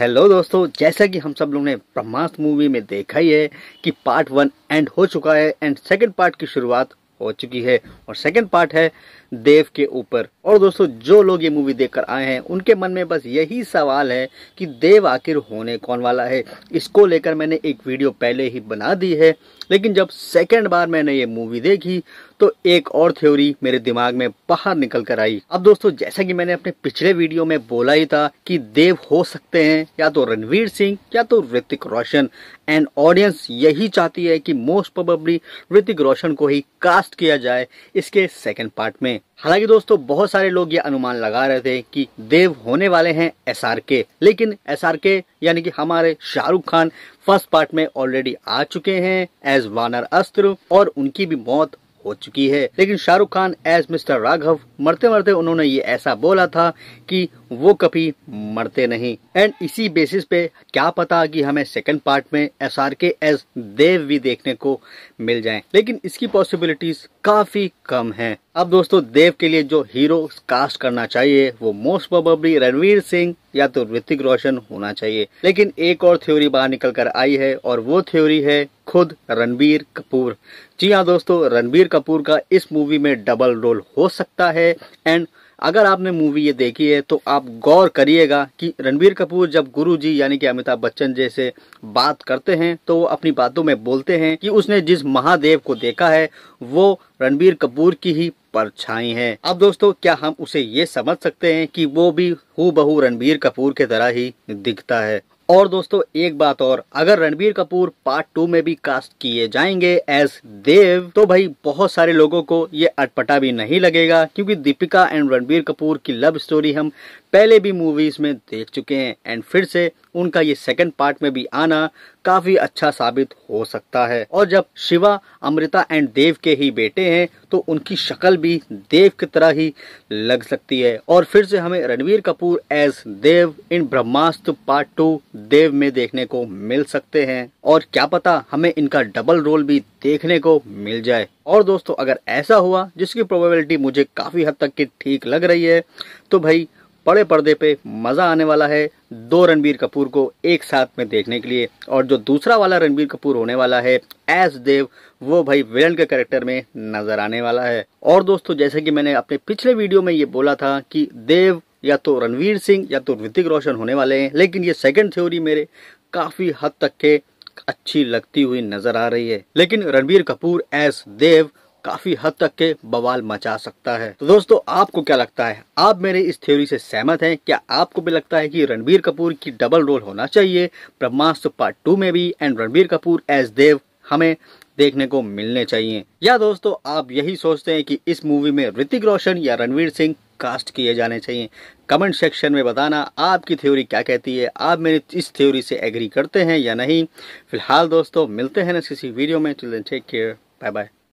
hello दोस्तों जैसा कि हम सब लोग ने ब्रह्मास्त मूवी में देखा ही है कि पार्ट वन एंड हो चुका है एंड सेकंड पार्ट की शुरुआत हो चुकी है और सेकंड पार्ट है देव के ऊपर और दोस्तों जो लोग ये मूवी देखकर आए हैं उनके मन में बस यही सवाल है कि देव आखिर होने कौन वाला है इसको लेकर मैंने एक वीडियो पहले ही बना दी है लेकिन जब सेकेंड बार मैंने ये मूवी देखी तो एक और थ्योरी मेरे दिमाग में बाहर निकल कर आई अब दोस्तों जैसा कि मैंने अपने पिछले वीडियो में बोला ही था कि देव हो सकते हैं या तो रणवीर सिंह या तो ऋतिक रोशन एंड ऑडियंस यही चाहती है कि मोस्ट प्रोबेबली ऋतिक रोशन को ही कास्ट किया जाए इसके सेकंड पार्ट में हैं हालांकि दोस्तों बहुत सारे लोग ये अनुमान लगा रहे थे कि देव होने वाले हैं एस लेकिन एस यानी कि हमारे शाहरुख खान फर्स्ट पार्ट में ऑलरेडी आ चुके हैं एज वानर अस्त्र और उनकी भी मौत हो चुकी है लेकिन शाहरुख खान एज मिस्टर राघव मरते मरते उन्होंने ये ऐसा बोला था कि वो कभी मरते नहीं एंड इसी बेसिस पे क्या पता कि हमें सेकंड पार्ट में S R K as Dev भी देखने को मिल जाए लेकिन इसकी पॉसिबिलिटीज काफी कम है अब दोस्तों देव के लिए जो हीरो कास्ट करना चाहिए वो मोस्ट प्रोबेबली रणवीर सिंह या तो ऋतिक रोशन होना चाहिए लेकिन एक और थ्योरी बाहर निकल कर आई है और वो थ्योरी है खुद रणबीर कपूर जी हाँ दोस्तों रणबीर कपूर का इस मूवी में डबल रोल हो सकता है एंड अगर आपने मूवी ये देखी है तो आप गौर करिएगा कि रणबीर कपूर जब गुरु जी यानी कि अमिताभ बच्चन जैसे बात करते हैं तो वो अपनी बातों में बोलते हैं कि उसने जिस महादेव को देखा है वो रणबीर कपूर की ही परछाई है अब दोस्तों क्या हम उसे ये समझ सकते हैं कि वो भी हु बहू रणबीर कपूर के तरह ही दिखता है और दोस्तों एक बात और अगर रणबीर कपूर पार्ट टू में भी कास्ट किए जाएंगे एज देव तो भाई बहुत सारे लोगों को ये अटपटा भी नहीं लगेगा क्योंकि दीपिका एंड रणबीर कपूर की लव स्टोरी हम पहले भी मूवीज में देख चुके हैं एंड फिर से उनका ये सेकंड पार्ट में भी आना काफी अच्छा साबित हो सकता है और जब शिवा अमृता एंड देव के ही बेटे हैं तो उनकी शक्ल भी देव की तरह ही लग सकती है और फिर से हमें Ranveer Kapoor as Dev in Brahmastra part two Dev में देखने को मिल सकते हैं और क्या पता हमें इनका डबल रोल भी देखने को मिल जाए और दोस्तों अगर ऐसा हुआ जिसकी प्रोबेबिलिटी मुझे काफी हद तक की ठीक लग रही है तो भाई बड़े पर्दे पे मज़ा आने वाला है दो रणबीर कपूर को एक साथ में देखने के लिए और जो दूसरा वाला रणबीर कपूर होने वाला है एस देव वो भाई विलन के करेक्टर में नजर आने वाला है और दोस्तों जैसे कि मैंने अपने पिछले वीडियो में ये बोला था कि देव या तो रणवीर सिंह या तो ऋतिक रोशन होने वाले हैं लेकिन ये सेकंड थ्योरी मेरे काफ़ी हद तक के अच्छी लगती हुई नजर आ रही है लेकिन रणबीर कपूर एस देव काफी हद तक के बवाल मचा सकता है तो दोस्तों आपको क्या लगता है आप मेरे इस थ्योरी से सहमत हैं क्या आपको भी लगता है कि रणबीर कपूर की डबल रोल होना चाहिए ब्रह्मास्त्र पार्ट टू में भी एंड रणबीर कपूर एज देव हमें देखने को मिलने चाहिए या दोस्तों आप यही सोचते हैं कि इस मूवी में ऋतिक रोशन या रणवीर सिंह कास्ट किए जाने चाहिए कमेंट सेक्शन में बताना आपकी थ्योरी क्या कहती है आप मेरी इस थ्योरी से एग्री करते हैं या नहीं फिलहाल दोस्तों मिलते हैं ना किसी वीडियो में टेक केयर बाय बाय